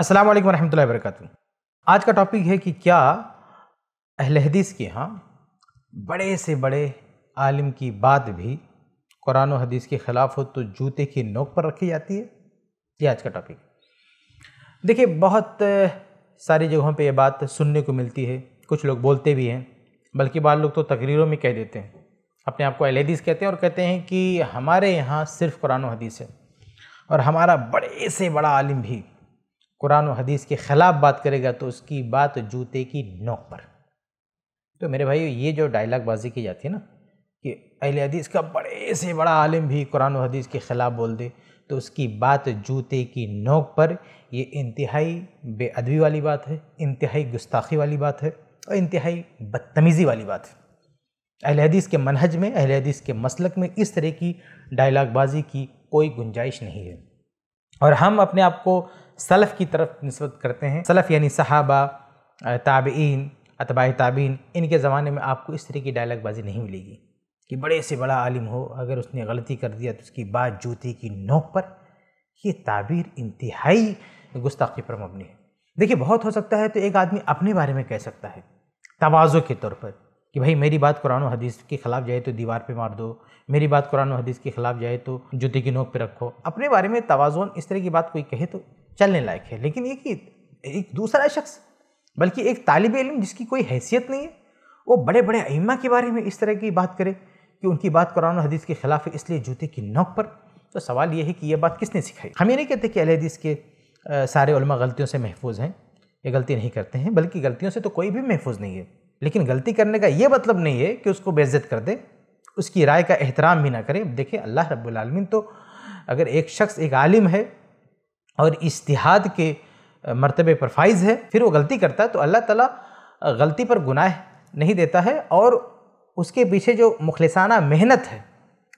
अस्सलाम वालेकुम वरहमतुल्लाहि वबरकatuh आज का टॉपिक है कि क्या अहल हदीस के यहाँ बड़े से बड़े आलिम की बात भी कुरान और हदीस के ख़िलाफ़ हो तो जूते की नोक पर रखी जाती है ये आज का टॉपिक देखिए बहुत सारी जगहों पे ये बात सुनने को मिलती है कुछ लोग बोलते भी हैं बल्कि बाद लोग तो तकरीरों में कह देते हैं अपने आप को अहल हदीस कहते हैं और कहते हैं कि हमारे यहाँ सिर्फ कुरान हदीस है और हमारा बड़े से बड़ा आलिम भी कुरान और हदीस के ख़िलाफ़ बात करेगा तो उसकी बात जूते की नोक पर तो मेरे भाई ये जो डायलाग बाजी की जाती है ना कि अहिल हदीस का बड़े से बड़ा आलिम भी कुरान और हदीस के ख़िलाफ़ बोल दे तो उसकी बात जूते की नोक पर ये इंतहाई बेअदबी वाली बात है इंतहाई गुस्ताखी वाली बात है और इंतहाई बदतमीज़ी वाली बात है अहिल हदीस के मनहज में अहिल हदीस के मसलक में इस तरह की डायलाग बाजी की कोई गुंजाइश नहीं है और हम अपने आप को सलफ़ की तरफ नस्बत करते हैं सलफ़ यानी सहाबा ताबीन अतबा ताबीन इनके ज़माने में आपको इस तरह की डायलॉग नहीं मिलेगी कि बड़े से बड़ा आलिम हो अगर उसने गलती कर दिया तो उसकी बात जूती की नोक पर ये ताबीर इंतहाई गुस्ताखी पर मबनी है देखिए बहुत हो सकता है तो एक आदमी अपने बारे में कह सकता है तोज़ो के तौर पर कि भाई मेरी बात कुरान हदीस के ख़िलाफ़ जाए तो दीवार पे मार दो मेरी बात कुरान हदीस के ख़िलाफ़ जाए तो जूते की नोक पे रखो अपने बारे में तोज़ुन इस तरह की बात कोई कहे तो चलने लायक है लेकिन एक ही एक दूसरा शख्स बल्कि एक तालब इलम जिसकी कोई हैसियत नहीं है वो बड़े बड़े अइमा के बारे में इस तरह की बात करे कि उनकी बात कुरान हदीस के ख़िलाफ़ है इसलिए जूते की नोक पर तो सवाल ये है कि यह बात किसने सिखाई हम ये नहीं कहते कि अलहदीस के सारे गलतियों से महफूज हैं ये गलती नहीं करते हैं बल्कि गलतियों से तो कोई भी महफूज नहीं है लेकिन गलती करने का ये मतलब नहीं है कि उसको बेइज्जत कर दे उसकी राय का एहतराम भी ना करें देखिए अल्लाह रब्बुलमीन तो अगर एक शख्स एक आलिम है और इस्तिहाद के मरतबे पर फाइज है फिर वो गलती करता है तो अल्लाह ताला गलती पर गुनाह नहीं देता है और उसके पीछे जो मुखलसाना मेहनत है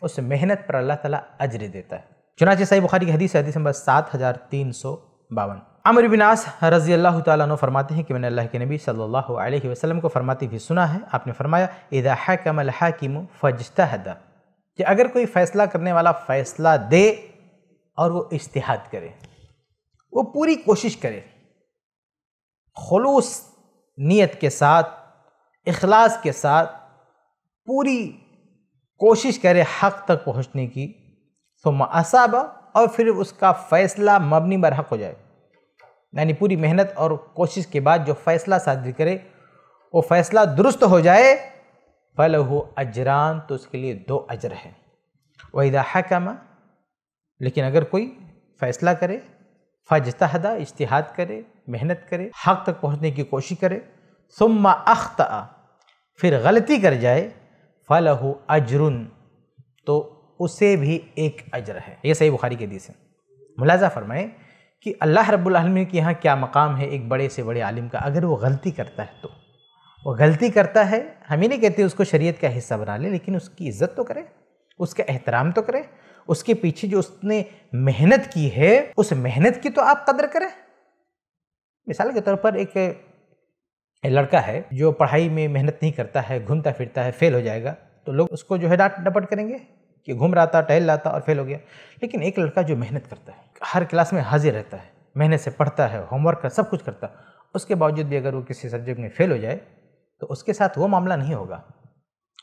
उस मेहनत पर अल्लाह ताला अजर देता है चुनाचे सही बुखारी की हदीस हदीस नंबर सात हज़ार तीन सौ बावन अमर बिनास रजी अल्लाह तु फरमाते हैं कि मैंने अल्लाह के नबी सल्लल्लाहु अलैहि वसल्लम को फरमाती भी सुना है आपने फरमाया इदा हकम हाकिम फजतहद कि अगर कोई फ़ैसला करने वाला फ़ैसला दे और वो इश्तहाद करे वो पूरी कोशिश करे खलूस नीयत के साथ अखलास के साथ पूरी कोशिश करे हक तक पहुँचने की तो मसाबा और फिर उसका फ़ैसला मबनी बरहक हो जाए यानी पूरी मेहनत और कोशिश के बाद जो फ़ैसला साजिर करे वो फ़ैसला दुरुस्त हो जाए फल हो अजरान तो उसके लिए दो अजर है वहीदा हकमा लेकिन अगर कोई फ़ैसला करे फजतहदा इश्तहाद करे मेहनत करे हक तक पहुँचने की कोशिश करे सुम्मा अख्त फिर गलती कर जाए फल हो अजरुन तो उसे भी एक अजर है ये सही बुखारी के दिस है मुलाजा फरमाएँ कि अल्लाह रब्लम के यहाँ क्या मकाम है एक बड़े से बड़े आलिम का अगर वो गलती करता है तो वो गलती करता है हम ही नहीं कहते उसको शरीयत का हिस्सा बना ले, लेकिन उसकी इज़्ज़त तो करें उसका एहतराम तो करें उसके पीछे जो उसने मेहनत की है उस मेहनत की तो आप कदर करें मिसाल के तौर पर एक लड़का है जो पढ़ाई में मेहनत नहीं करता है घूमता फिरता है फेल हो जाएगा तो लोग उसको जो है डांट डपट करेंगे कि घूम रहा था टहल रहा था और फेल हो गया लेकिन एक लड़का जो मेहनत करता है हर क्लास में हाजिर रहता है मेहनत से पढ़ता है होमवर्क कर सब कुछ करता है उसके बावजूद भी अगर वो किसी सब्जेक्ट में फेल हो जाए तो उसके साथ वो मामला नहीं होगा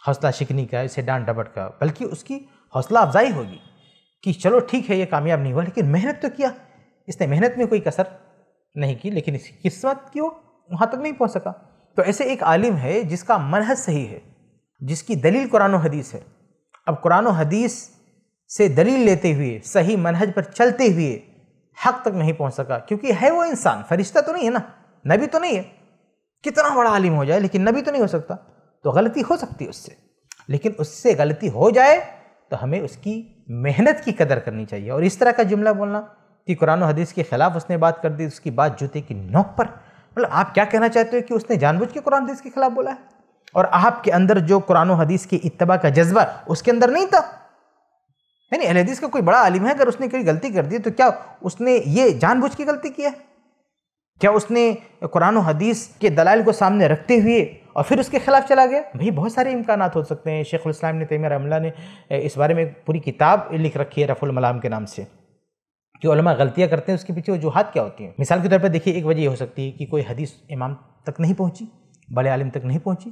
हौसला शिकनी का इसे डांट डबट का बल्कि उसकी हौसला अफजाई होगी कि चलो ठीक है ये कामयाब नहीं हुआ लेकिन मेहनत तो किया इसने मेहनत में कोई कसर नहीं की लेकिन इसकी किस्मत की वो वहाँ तक नहीं पहुँच सका तो ऐसे एक आलिम है जिसका मनहज सही है जिसकी दलील कुरान हदीस है अब कुरान हदीस से दलील लेते हुए सही मनहज पर चलते हुए हक तक नहीं पहुंच सका क्योंकि है वो इंसान फरिश्ता तो नहीं है ना नबी तो नहीं है कितना बड़ा आलिम हो जाए लेकिन नबी तो नहीं हो सकता तो गलती हो सकती है उससे लेकिन उससे गलती हो जाए तो हमें उसकी मेहनत की कदर करनी चाहिए और इस तरह का जुमला बोलना कि कुरान हदीस के ख़िलाफ़ उसने बात कर दी उसकी बात जूते की नोक पर मतलब आप क्या कहना चाहते हो कि उसने जानबूझ के कुरान हदीस के ख़िलाफ़ बोला है और आपके अंदर जो कुरान हदीस की इतबा का जज्बा उसके अंदर नहीं था यानी अहदीस का कोई बड़ा आलिम है अगर उसने कोई गलती कर दी तो क्या उसने ये जानबूझ के गलती किया है क्या उसने कुरान हदीस के दलाल को सामने रखते हुए और फिर उसके खिलाफ चला गया भाई बहुत सारे इम्कान हो सकते हैं शेख उम ने तैमर हमला ने इस बारे में पूरी किताब लिख रखी है रफुल मलाम के नाम से कि उलमा गलतियाँ करते हैं उसके पीछे वजूहत क्या होती हैं मिसाल के तौर पर देखिए एक वजह ये हो सकती है कि कोई हदीस इमाम तक नहीं पहुँची बड़े आलिम तक नहीं पहुँची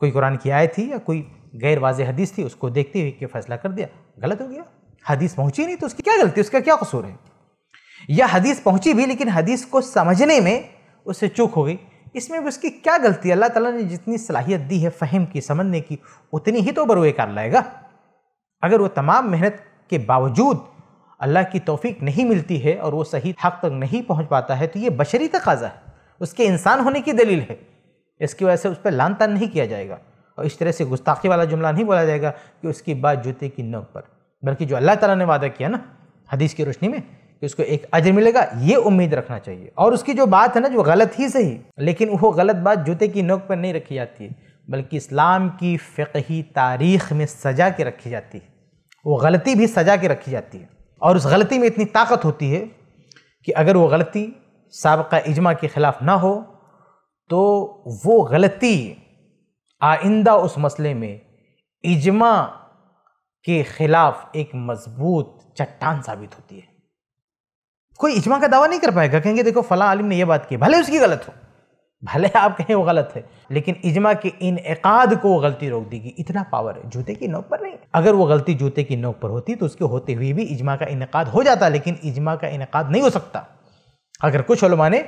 कोई कुरान की आय थी या कोई गैर वाज हदीस थी उसको देखते हुए कि फैसला कर दिया गलत हो गया हदीस पहुंची नहीं तो उसकी क्या गलती उसका क्या कसूर है या हदीस पहुंची भी लेकिन हदीस को समझने में उससे चूक हो गई इसमें भी उसकी क्या गलती अल्लाह ताला ने जितनी सलाहियत दी है फ़हम की समझने की उतनी ही तो बरुए कर लाएगा अगर वो तमाम मेहनत के बावजूद अल्लाह की तोफ़ी नहीं मिलती है और वो सही हक तक नहीं पहुँच पाता है तो ये बशरी तक है उसके इंसान होने की दलील है इसकी वजह से उस पर लानता नहीं किया जाएगा और इस तरह से गुस्ताखी वाला जुमला नहीं बोला जाएगा कि उसकी बात जूते की नोक पर बल्कि जो अल्लाह ताला ने वादा किया ना हदीस की रोशनी में कि उसको एक अजर मिलेगा ये उम्मीद रखना चाहिए और उसकी जो बात है ना जो गलत ही सही लेकिन वो गलत बात जूते की नोक पर नहीं रखी जाती है बल्कि इस्लाम की फ़िकही तारीख़ में सजा के रखी जाती है वो गलती भी सजा के रखी जाती है और उस गलती में इतनी ताकत होती है कि अगर वो गलती सबका इजमा के ख़िलाफ़ ना हो तो वो गलती आइंदा उस मसले में इजमा के ख़िलाफ़ एक मजबूत चट्टान साबित होती है कोई इजमा का दावा नहीं कर पाएगा कहेंगे देखो फ़ला आलिम ने यह बात की भले उसकी गलत हो भले आप कहें वो गलत है लेकिन इजमा के इनकाद को वो गलती रोक देगी इतना पावर है जूते की नोक पर नहीं अगर वो गलती जूते की नोक पर होती तो उसके होते हुए भी इजमा का इनका हो जाता लेकिन इजमा का इनका नहीं हो सकता अगर कुछ ने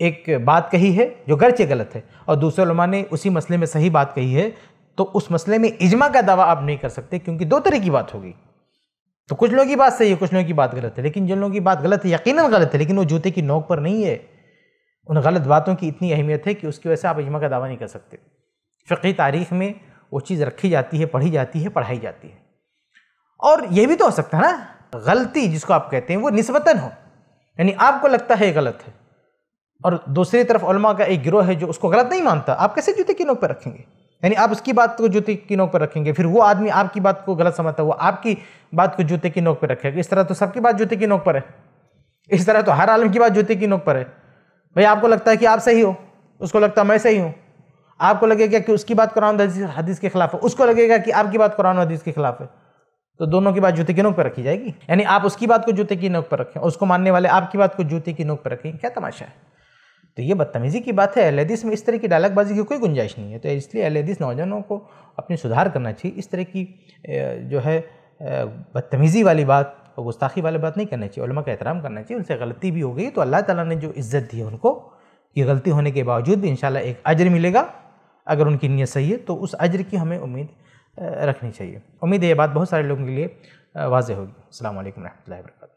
एक बात कही है जो गर्चे गलत है और दूसरे लमा ने उसी मसले में सही बात कही है तो उस मसले में इजमा का दावा आप नहीं कर सकते क्योंकि दो तरह की बात होगी तो कुछ लोगों की बात सही है कुछ लोगों की बात गलत है लेकिन जिन लोगों की बात गलत है यकीनन गलत है लेकिन वो जूते की नोक पर नहीं है उन गलत बातों की इतनी अहमियत है कि उसकी वजह से आप इजमा का दावा नहीं कर सकते फ़ी तारीख़ में वो चीज़ रखी जाती है पढ़ी जाती है पढ़ाई जाती है और यह भी तो हो सकता है ना गलती जिसको आप कहते हैं वो नस्बता हो यानी आपको लगता है गलत है और दूसरी तरफ उलमा का एक गिरोह है जो उसको गलत नहीं मानता आप कैसे जूते की नोक पर रखेंगे यानी आप उसकी बात को जूते की नोक पर रखेंगे फिर वो आदमी आपकी बात को गलत समझता है वो आपकी बात को जूते की नोक पर रखेगा इस तरह तो सबकी बात जूते की नोक पर है इस तरह तो हर आलम की बात जूते की नोक पर है भाई आपको लगता है कि आप सही हो उसको लगता है मैं सही हूँ आपको लगेगा कि उसकी बात कुरान हदीस के खिलाफ है उसको लगेगा कि आपकी बात कुरान हदीस के खिलाफ है तो दोनों की बात जूते की नोक पर रखी जाएगी यानी आप उसकी बात को जूते की नोक पर रखें उसको मानने वाले आपकी बात को जूते की नोक पर रखें क्या तमाशा है तो ये बदतमीज़ी की बात है एल में इस तरह की डालकबाजी की कोई गुंजाइश नहीं है तो इसलिए एल नौजवानों को अपनी सुधार करना चाहिए इस तरह की जो है बदतमीज़ी वाली बात और गुस्ताखी वाली बात नहीं करना चाहिए का एहतराम करना चाहिए उनसे गलती भी हो गई तो अल्लाह ताला ने जो इज़्ज़त दी है उनको ये गलती होने के बावजूद भी इन एक अजर मिलेगा अगर उनकी नीयत सही है तो उस अजर की हमें उम्मीद रखनी चाहिए उम्मीद है ये बात बहुत सारे लोगों के लिए वाजह होगी अल्लाम वरह वर्का